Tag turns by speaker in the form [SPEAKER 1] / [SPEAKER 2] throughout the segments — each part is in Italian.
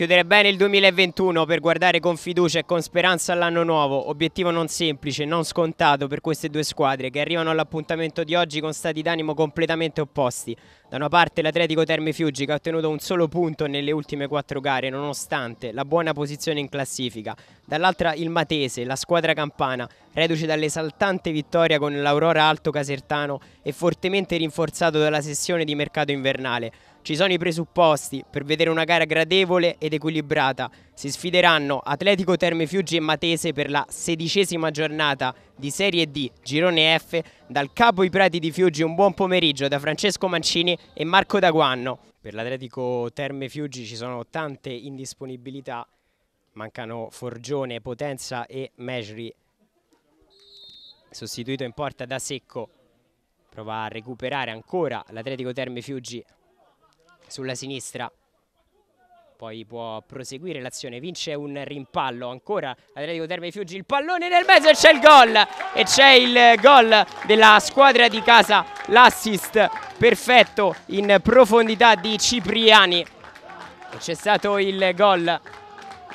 [SPEAKER 1] Chiudere bene il 2021 per guardare con fiducia e con speranza all'anno nuovo, obiettivo non semplice, non scontato per queste due squadre che arrivano all'appuntamento di oggi con stati d'animo completamente opposti. Da una parte l'Atletico Terme Fiuggi che ha ottenuto un solo punto nelle ultime quattro gare nonostante la buona posizione in classifica, dall'altra il Matese, la squadra campana, reduce dall'esaltante vittoria con l'Aurora Alto Casertano e fortemente rinforzato dalla sessione di mercato invernale ci sono i presupposti per vedere una gara gradevole ed equilibrata. Si sfideranno Atletico Terme Fiuggi e Matese per la sedicesima giornata di Serie D, girone F, dal capo i Prati di Fiuggi un buon pomeriggio da Francesco Mancini e Marco Daguanno. Per l'Atletico Terme Fiuggi ci sono tante indisponibilità, mancano Forgione, Potenza e Mejri. Sostituito in porta da Secco, prova a recuperare ancora l'Atletico Terme Fiuggi sulla sinistra poi può proseguire l'azione, vince un rimpallo ancora Atletico Terme Fiuggi, il pallone nel mezzo e c'è il gol e c'è il gol della squadra di casa, l'assist perfetto in profondità di Cipriani e c'è stato il gol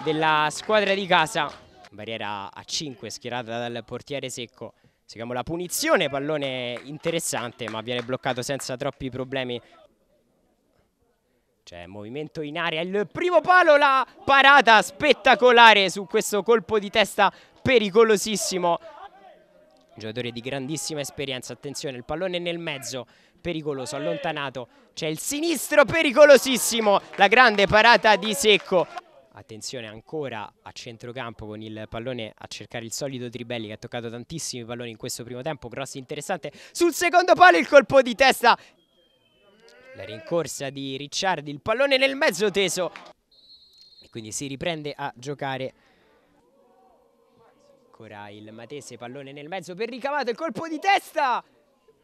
[SPEAKER 1] della squadra di casa, barriera a 5 schierata dal portiere secco si chiama la punizione, pallone interessante ma viene bloccato senza troppi problemi c'è movimento in aria, il primo palo, la parata spettacolare su questo colpo di testa pericolosissimo. Giocatore di grandissima esperienza, attenzione, il pallone nel mezzo, pericoloso, allontanato. C'è il sinistro pericolosissimo, la grande parata di Secco. Attenzione ancora a centrocampo con il pallone a cercare il solito Tribelli che ha toccato tantissimi palloni in questo primo tempo, cross interessante. Sul secondo palo il colpo di testa la rincorsa di Ricciardi, il pallone nel mezzo teso. E quindi si riprende a giocare ancora il Matese, pallone nel mezzo per ricavato, il colpo di testa!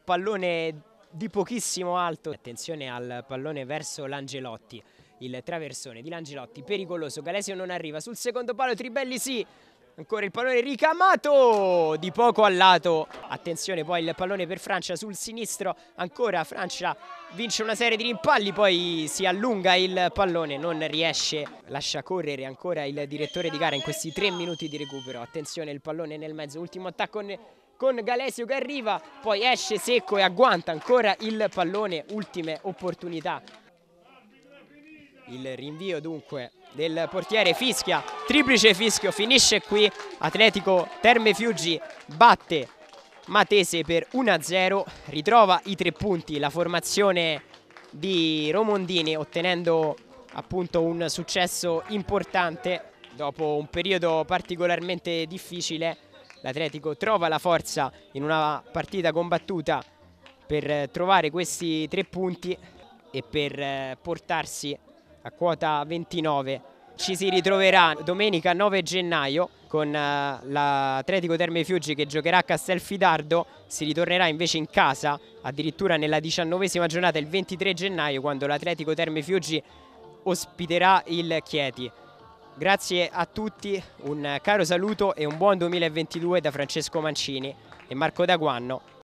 [SPEAKER 1] Pallone di pochissimo alto, attenzione al pallone verso l'Angelotti, il traversone di L'Angelotti, pericoloso, Galesio non arriva, sul secondo palo Tribelli sì, Ancora il pallone ricamato di poco al lato. Attenzione poi il pallone per Francia sul sinistro. Ancora Francia vince una serie di rimpalli, poi si allunga il pallone, non riesce. Lascia correre ancora il direttore di gara in questi tre minuti di recupero. Attenzione il pallone nel mezzo, ultimo attacco con Galesio che arriva, poi esce secco e agguanta ancora il pallone. Ultime opportunità. Il rinvio dunque del portiere fischia, triplice fischio, finisce qui, Atletico Terme Fiuggi batte Matese per 1-0, ritrova i tre punti la formazione di Romondini ottenendo appunto un successo importante dopo un periodo particolarmente difficile l'Atletico trova la forza in una partita combattuta per trovare questi tre punti e per eh, portarsi a quota 29. Ci si ritroverà domenica 9 gennaio con eh, l'Atletico Terme Fiuggi che giocherà a Castelfidardo, si ritornerà invece in casa addirittura nella diciannovesima giornata il 23 gennaio quando l'Atletico Terme Fiuggi ospiterà il Chieti. Grazie a tutti, un caro saluto e un buon 2022 da Francesco Mancini e Marco Daguanno.